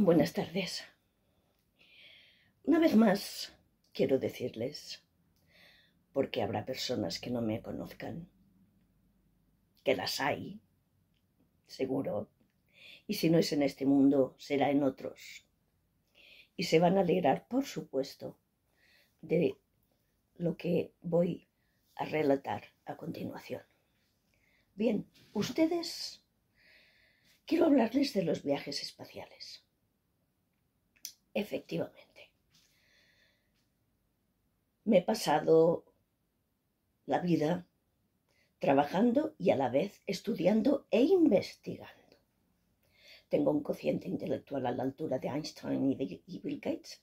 Buenas tardes. Una vez más, quiero decirles, porque habrá personas que no me conozcan, que las hay, seguro, y si no es en este mundo, será en otros. Y se van a alegrar, por supuesto, de lo que voy a relatar a continuación. Bien, ustedes, quiero hablarles de los viajes espaciales Efectivamente. Me he pasado la vida trabajando y a la vez estudiando e investigando. Tengo un cociente intelectual a la altura de Einstein y de Bill Gates,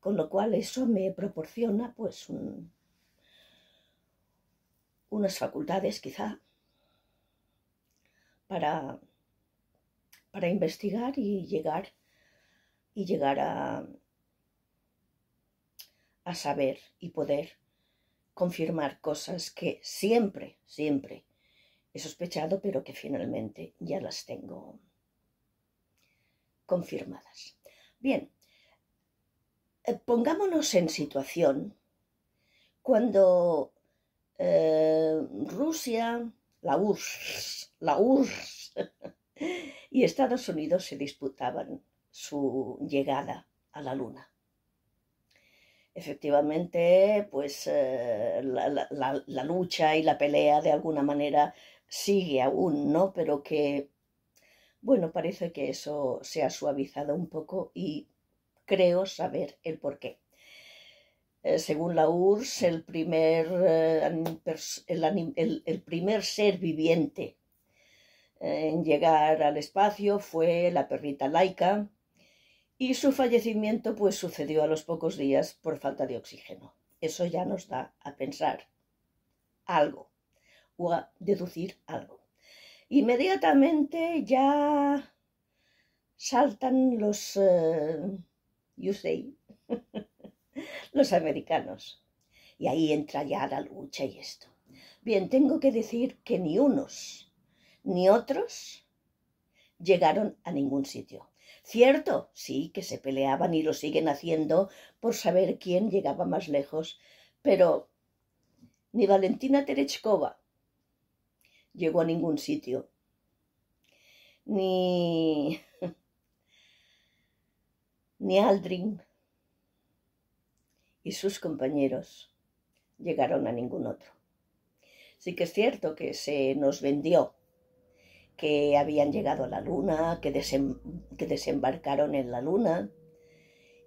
con lo cual eso me proporciona pues unas facultades quizá para, para investigar y llegar y llegar a, a saber y poder confirmar cosas que siempre, siempre he sospechado, pero que finalmente ya las tengo confirmadas. Bien, eh, pongámonos en situación cuando eh, Rusia, la URSS, la URSS y Estados Unidos se disputaban su llegada a la luna. Efectivamente, pues eh, la, lucha y la pelea de alguna manera sigue aún, ¿no? Pero que, bueno, parece que eso se ha suavizado un poco y creo saber el por qué. Eh, según la URSS, el primer, eh, el primer ser viviente en llegar al espacio fue la perrita laica, y su fallecimiento pues sucedió a los pocos días por falta de oxígeno. Eso ya nos da a pensar algo o a deducir algo. Inmediatamente ya saltan los, eh, you los americanos. Y ahí entra ya la lucha y esto. Bien, tengo que decir que ni unos ni otros llegaron a ningún sitio. Cierto, sí, que se peleaban y lo siguen haciendo por saber quién llegaba más lejos, pero ni Valentina Terechkova llegó a ningún sitio, ni, ni Aldrin y sus compañeros llegaron a ningún otro. Sí que es cierto que se nos vendió que habían llegado a la Luna, que, desembarcaron en la Luna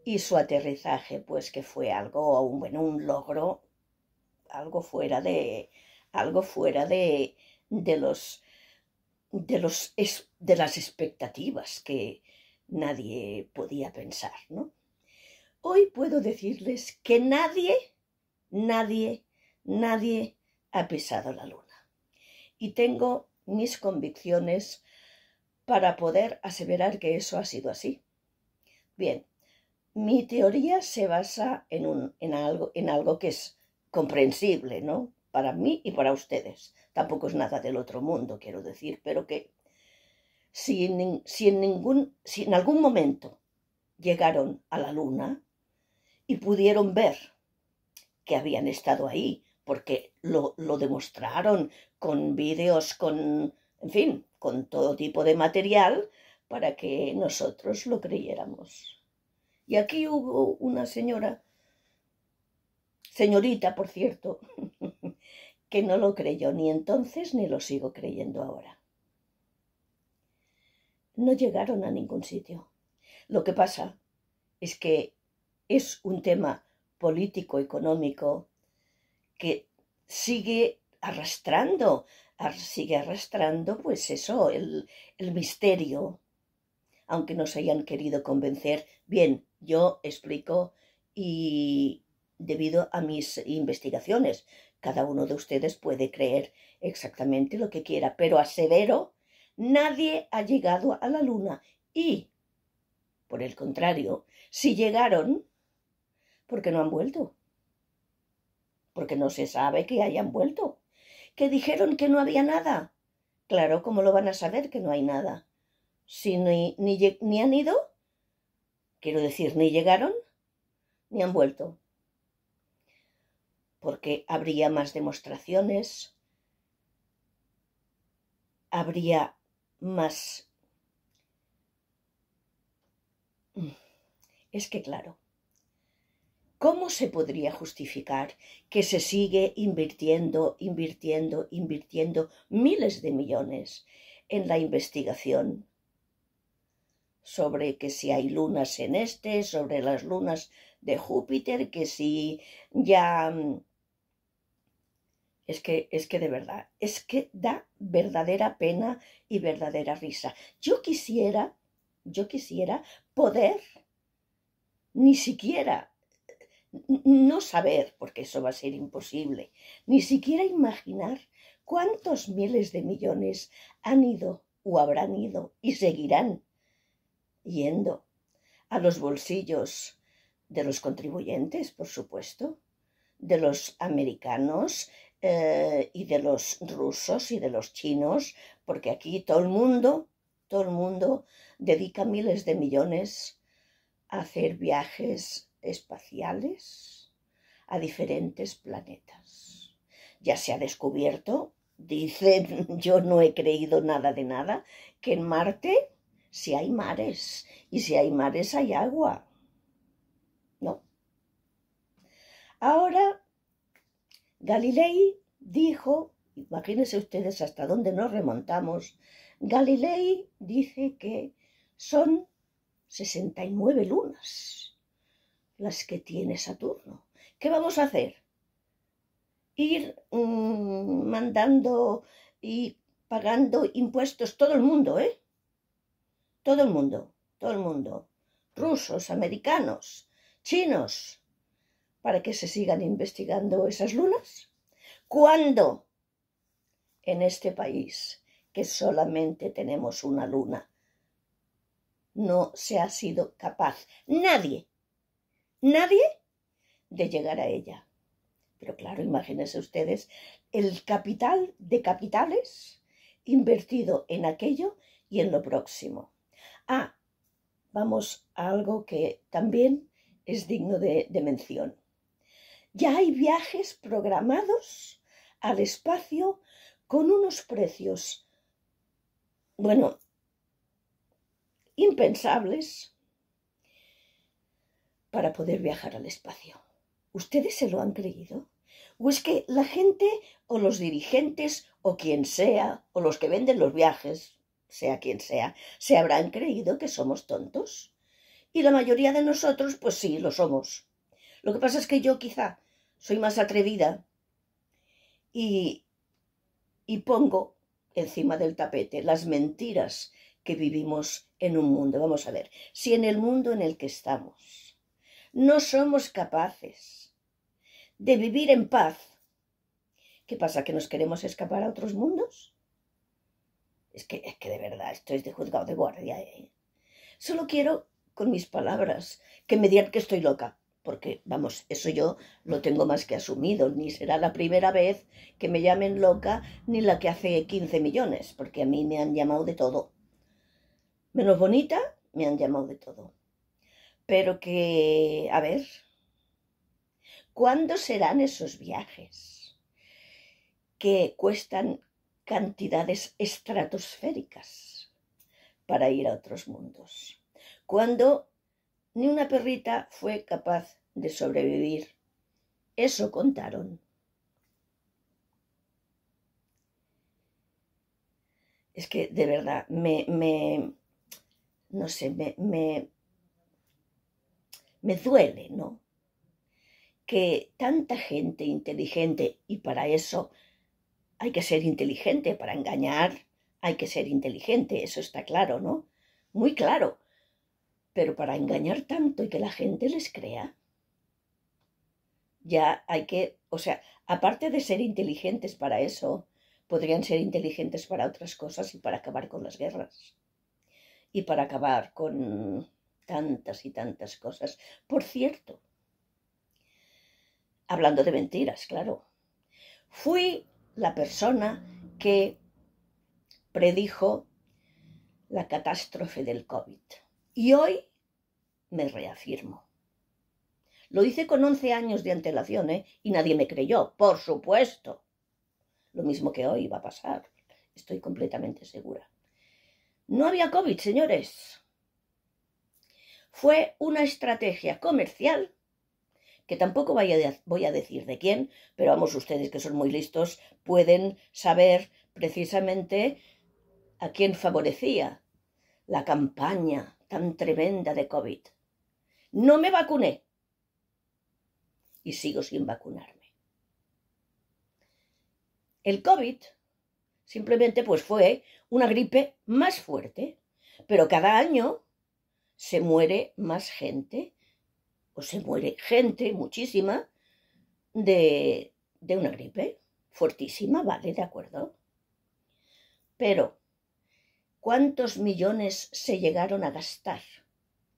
y su aterrizaje, pues que fue algo, un, bueno, un logro, algo fuera de, algo fuera de, de los, de los, de las expectativas que nadie podía pensar, ¿no? Hoy puedo decirles que nadie, nadie, nadie ha pisado la luna. Y tengo mis convicciones para poder aseverar que eso ha sido así. Bien, mi teoría se basa en, un, en, algo, en algo que es comprensible, ¿no? Para mí y para ustedes. Tampoco es nada del otro mundo, quiero decir, pero que si en, ningún, si en algún momento llegaron a la luna y pudieron ver que habían estado ahí, porque lo, lo demostraron con vídeos, con, en fin, con todo tipo de material para que nosotros lo creyéramos. Y aquí hubo una señora, señorita, por cierto, que no lo creyó ni entonces ni lo sigo creyendo ahora. No llegaron a ningún sitio. Lo que pasa es que es un tema político-económico que sigue arrastrando, sigue arrastrando, pues eso, el, el misterio. Aunque no se hayan querido convencer, bien, yo explico y debido a mis investigaciones, cada uno de ustedes puede creer exactamente lo que quiera, pero asevero, nadie ha llegado a la luna y, por el contrario, si llegaron, porque no han vuelto? Porque no se sabe que hayan vuelto que dijeron que no había nada. Claro, ¿cómo lo van a saber que no hay nada? Si ni, ni, ni han ido, quiero decir, ni llegaron, ni han vuelto. Porque habría más demostraciones, habría más... Mm, es que claro. ¿Cómo se podría justificar que se sigue invirtiendo, invirtiendo, invirtiendo miles de millones en la investigación sobre que si hay lunas en este, sobre las lunas de Júpiter, que si ya... Mm, es que, es que de verdad, es que da verdadera pena y verdadera risa. Yo quisiera, yo quisiera poder ni siquiera no saber, porque eso va a ser imposible, ni siquiera imaginar cuántos miles de millones han ido o habrán ido y seguirán yendo a los bolsillos de los contribuyentes, por supuesto, de los americanos eh, y de los rusos y de los chinos, porque aquí todo el mundo, todo el mundo dedica miles de millones a hacer viajes espaciales a diferentes planetas. Ya se ha descubierto, dicen, yo no he creído nada de nada, que en Marte si hay mares y si hay mares hay agua. ¿No? Ahora, Galilei dijo, imagínense ustedes hasta dónde nos remontamos, Galilei dice que son 69 lunas las que tiene Saturno. ¿Qué vamos a hacer? Ir mm, mandando y pagando impuestos todo el mundo, ¿eh? Todo el mundo, todo el mundo. Rusos, americanos, chinos, para que se sigan investigando esas lunas. ¿Cuándo? En este país, que solamente tenemos una luna, no se ha sido capaz, nadie, nadie de llegar a ella. Pero claro, imagínense ustedes el capital de capitales invertido en aquello y en lo próximo. Ah, vamos a algo que también es digno de, mención. Ya hay viajes programados al espacio con unos precios, bueno, impensables para poder viajar al espacio. ¿Ustedes se lo han creído? ¿O es que la gente o los dirigentes o quien sea o los que venden los viajes, sea quien sea, se habrán creído que somos tontos? Y la mayoría de nosotros, pues sí, lo somos. Lo que pasa es que yo quizá soy más atrevida y, y pongo encima del tapete las mentiras que vivimos en un mundo. Vamos a ver, si en el mundo en el que estamos no somos capaces de vivir en paz. ¿Qué pasa? ¿Que nos queremos escapar a otros mundos? Es que, es que de verdad, estoy de juzgado de guardia. ¿eh? Solo quiero, con mis palabras, que me digan que estoy loca. Porque, vamos, eso yo lo tengo más que asumido. Ni será la primera vez que me llamen loca, ni la que hace 15 millones. Porque a mí me han llamado de todo. Menos bonita, me han llamado de todo. Pero que, a ver, ¿cuándo serán esos viajes que cuestan cantidades estratosféricas para ir a otros mundos? Cuando ni una perrita fue capaz de sobrevivir. Eso contaron. Es que de verdad, me, me no sé, me, me, me duele, ¿no? Que tanta gente inteligente, y para eso hay que ser inteligente, para engañar hay que ser inteligente, eso está claro, ¿no? Muy claro. Pero para engañar tanto y que la gente les crea, ya hay que, o sea, aparte de ser inteligentes para eso, podrían ser inteligentes para otras cosas y para acabar con las guerras y para acabar con tantas y tantas cosas. Por cierto, hablando de mentiras, claro, fui la persona que predijo la catástrofe del COVID. Y hoy me reafirmo. Lo hice con 11 años de antelación ¿eh? y nadie me creyó, por supuesto. Lo mismo que hoy va a pasar, estoy completamente segura. No había COVID, señores fue una estrategia comercial que tampoco voy a decir de quién, pero vamos, ustedes que son muy listos pueden saber precisamente a quién favorecía la campaña tan tremenda de COVID. No me vacuné y sigo sin vacunarme. El COVID simplemente pues fue una gripe más fuerte, pero cada año se muere más gente, o se muere gente, muchísima, de, una gripe fuertísima, ¿vale? ¿De acuerdo? Pero, ¿cuántos millones se llegaron a gastar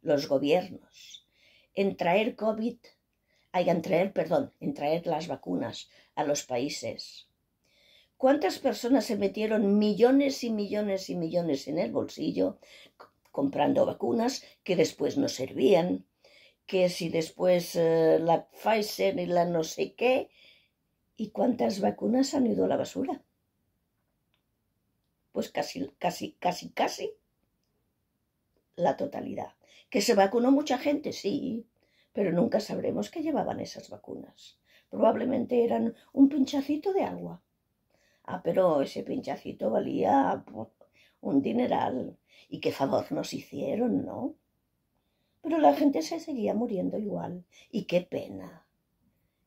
los gobiernos en traer COVID, hay en traer, perdón, en traer las vacunas a los países? ¿Cuántas personas se metieron millones y millones y millones en el bolsillo comprando vacunas que después no servían, que si después eh, la Pfizer y la no sé qué, ¿y cuántas vacunas han ido a la basura? Pues casi, casi, casi, casi la totalidad. ¿Que se vacunó mucha gente? Sí, pero nunca sabremos qué llevaban esas vacunas. Probablemente eran un pinchacito de agua. Ah, pero ese pinchacito valía pues, un dineral. Y qué favor nos hicieron, ¿no? Pero la gente se seguía muriendo igual. Y qué pena.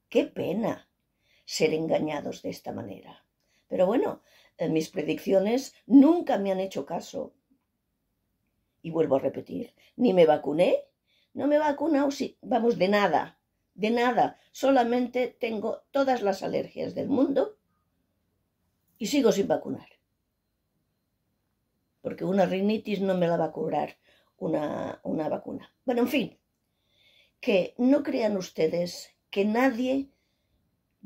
Qué pena ser engañados de esta manera. Pero bueno, eh, mis predicciones nunca me han hecho caso. Y vuelvo a repetir, ni me vacuné, no me he vacunado, vamos, de nada, de nada, solamente tengo todas las alergias del mundo y sigo sin vacunar porque una rinitis no me la va a cobrar una, vacuna. Bueno, en fin, que no crean ustedes que nadie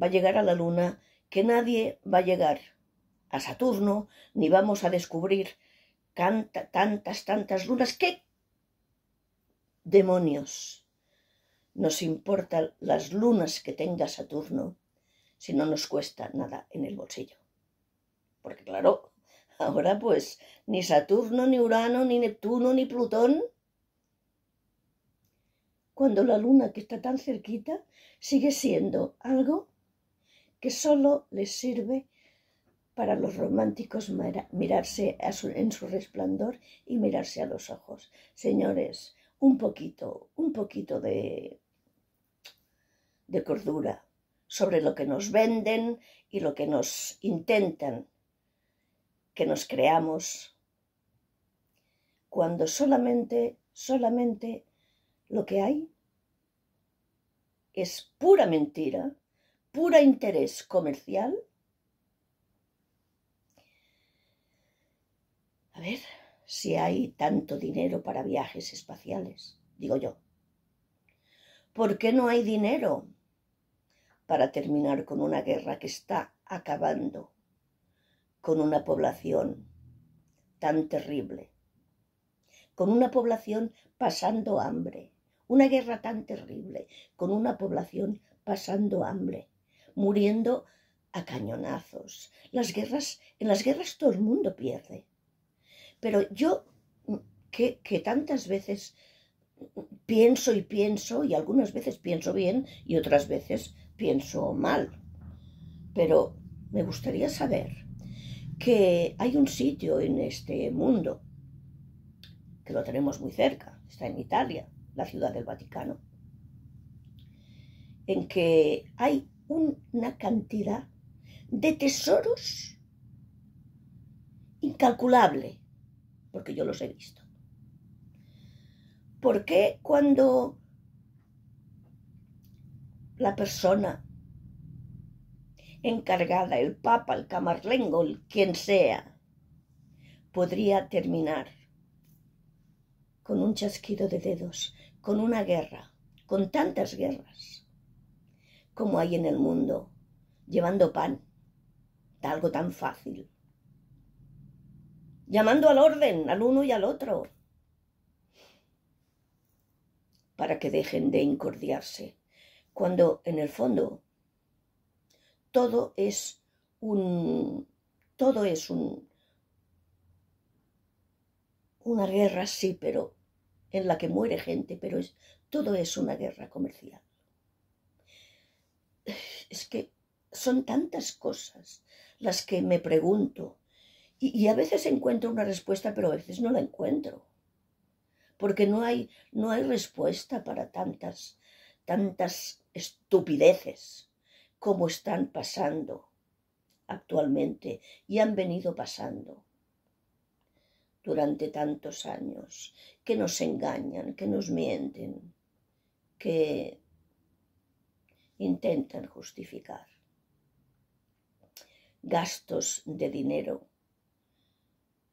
va a llegar a la Luna, que nadie va a llegar a Saturno, ni vamos a descubrir tantas, tantas lunas. ¿Qué demonios nos importan las lunas que tenga Saturno si no nos cuesta nada en el bolsillo? Porque claro, Ahora pues, ni Saturno, ni Urano, ni Neptuno, ni Plutón. Cuando la luna que está tan cerquita sigue siendo algo que solo les sirve para los románticos mirarse en su resplandor y mirarse a los ojos. Señores, un poquito, un poquito de, de cordura sobre lo que nos venden y lo que nos intentan que nos creamos cuando solamente, solamente lo que hay es pura mentira, pura interés comercial. A ver si hay tanto dinero para viajes espaciales, digo yo. ¿Por qué no hay dinero para terminar con una guerra que está acabando con una población tan terrible, con una población pasando hambre, una guerra tan terrible, con una población pasando hambre, muriendo a cañonazos. Las guerras, en las guerras todo el mundo pierde. Pero yo, que, que tantas veces pienso y pienso, y algunas veces pienso bien y otras veces pienso mal, pero me gustaría saber que hay un sitio en este mundo, que lo tenemos muy cerca, está en Italia, la ciudad del Vaticano, en que hay una cantidad de tesoros incalculable, porque yo los he visto. ¿Por qué cuando la persona encargada, el papa, el camarlengo, el quien sea, podría terminar con un chasquido de dedos, con una guerra, con tantas guerras como hay en el mundo, llevando pan, algo tan fácil, llamando al orden, al uno y al otro, para que dejen de incordiarse, cuando en el fondo todo es un. todo es un. una guerra, sí, pero en la que muere gente, pero es, todo es una guerra comercial. Es que son tantas cosas las que me pregunto y, y a veces encuentro una respuesta, pero a veces no la encuentro, porque no hay, no hay respuesta para tantas, tantas estupideces cómo están pasando actualmente y han venido pasando durante tantos años, que nos engañan, que nos mienten, que intentan justificar. Gastos de dinero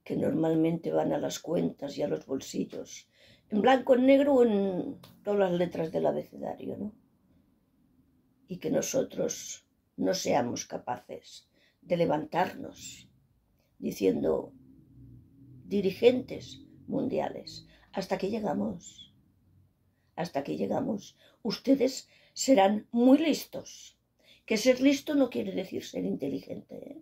que normalmente van a las cuentas y a los bolsillos, en blanco, en negro o en todas las letras del abecedario, ¿no? y que nosotros no seamos capaces de levantarnos diciendo dirigentes mundiales, hasta que llegamos, hasta que llegamos, ustedes serán muy listos, que ser listo no quiere decir ser inteligente. ¿eh?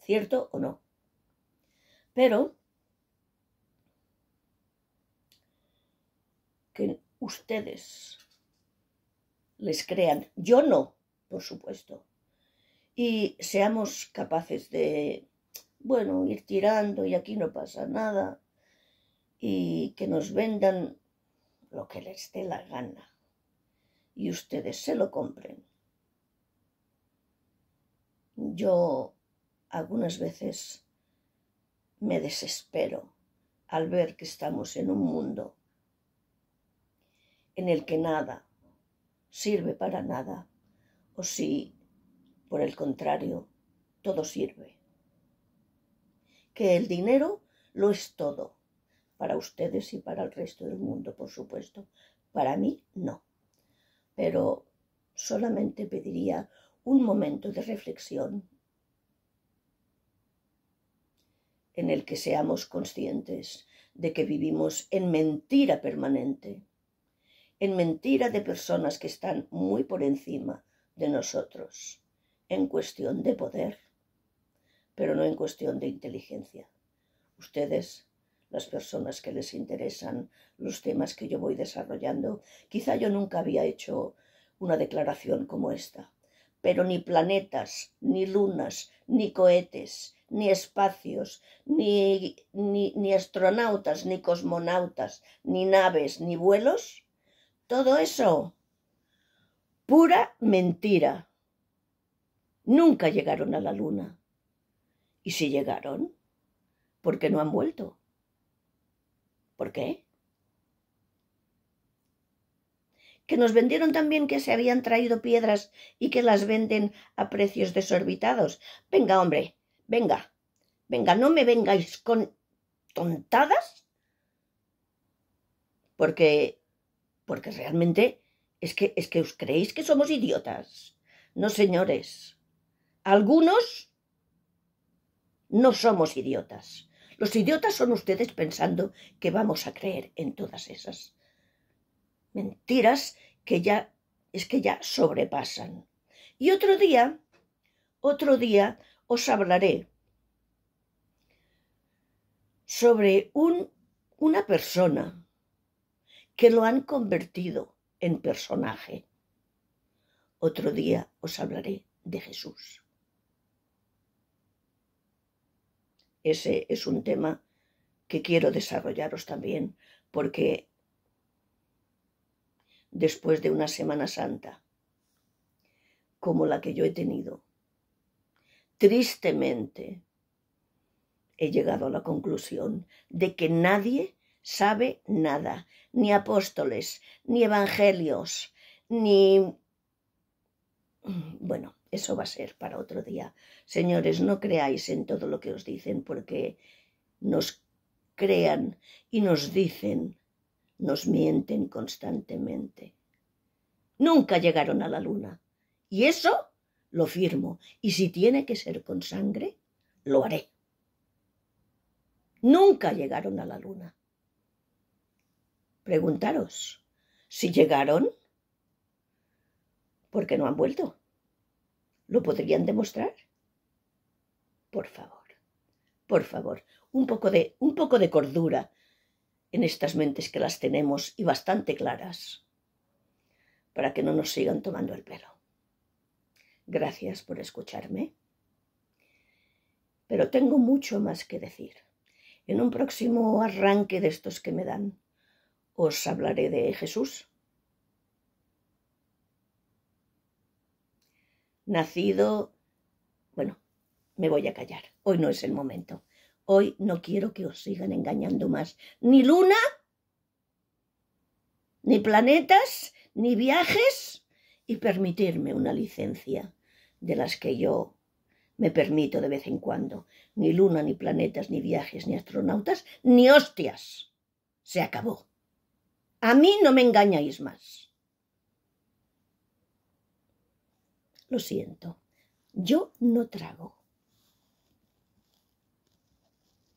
¿Cierto o no? Pero que ustedes les crean. Yo no, por supuesto. Y seamos capaces de, bueno, ir tirando y aquí no pasa nada. Y que nos vendan lo que les dé la gana. Y ustedes se lo compren. Yo algunas veces me desespero al ver que estamos en un mundo en el que nada sirve para nada, o si, por el contrario, todo sirve. Que el dinero lo es todo, para ustedes y para el resto del mundo, por supuesto. Para mí, no. Pero solamente pediría un momento de reflexión en el que seamos conscientes de que vivimos en mentira permanente en mentira de personas que están muy por encima de nosotros, en cuestión de poder, pero no en cuestión de inteligencia. Ustedes, las personas que les interesan los temas que yo voy desarrollando, quizá yo nunca había hecho una declaración como esta, pero ni planetas, ni lunas, ni cohetes, ni espacios, ni, ni, ni astronautas, ni cosmonautas, ni naves, ni vuelos todo eso, pura mentira. Nunca llegaron a la luna. ¿Y si llegaron? ¿Por qué no han vuelto? ¿Por qué? que nos vendieron también que se habían traído piedras y que las venden a precios desorbitados. Venga, hombre, venga, venga, no me vengáis con tontadas, porque porque realmente es que, es que os creéis que somos idiotas. No, señores, algunos no somos idiotas. Los idiotas son ustedes pensando que vamos a creer en todas esas mentiras que ya es que ya sobrepasan. Y otro día, otro día os hablaré sobre un, una persona que lo han convertido en personaje. Otro día os hablaré de Jesús. Ese es un tema que quiero desarrollaros también, porque después de una Semana Santa, como la que yo he tenido, tristemente he llegado a la conclusión de que nadie sabe nada, ni apóstoles, ni evangelios, ni... Bueno, eso va a ser para otro día. Señores, no creáis en todo lo que os dicen porque nos crean y nos dicen, nos mienten constantemente. Nunca llegaron a la luna. Y eso lo firmo. Y si tiene que ser con sangre, lo haré. Nunca llegaron a la luna. Preguntaros, ¿si llegaron? ¿Por no han vuelto? ¿Lo podrían demostrar? Por favor, por favor, un poco de, un poco de cordura en estas mentes que las tenemos y bastante claras para que no nos sigan tomando el pelo. Gracias por escucharme. Pero tengo mucho más que decir. En un próximo arranque de estos que me dan, os hablaré de Jesús. Nacido, bueno, me voy a callar, hoy no es el momento. Hoy no quiero que os sigan engañando más. Ni luna, ni planetas, ni viajes, y permitirme una licencia de las que yo me permito de vez en cuando. Ni luna, ni planetas, ni viajes, ni astronautas, ni hostias. Se acabó. A mí no me engañáis más. Lo siento, yo no trago.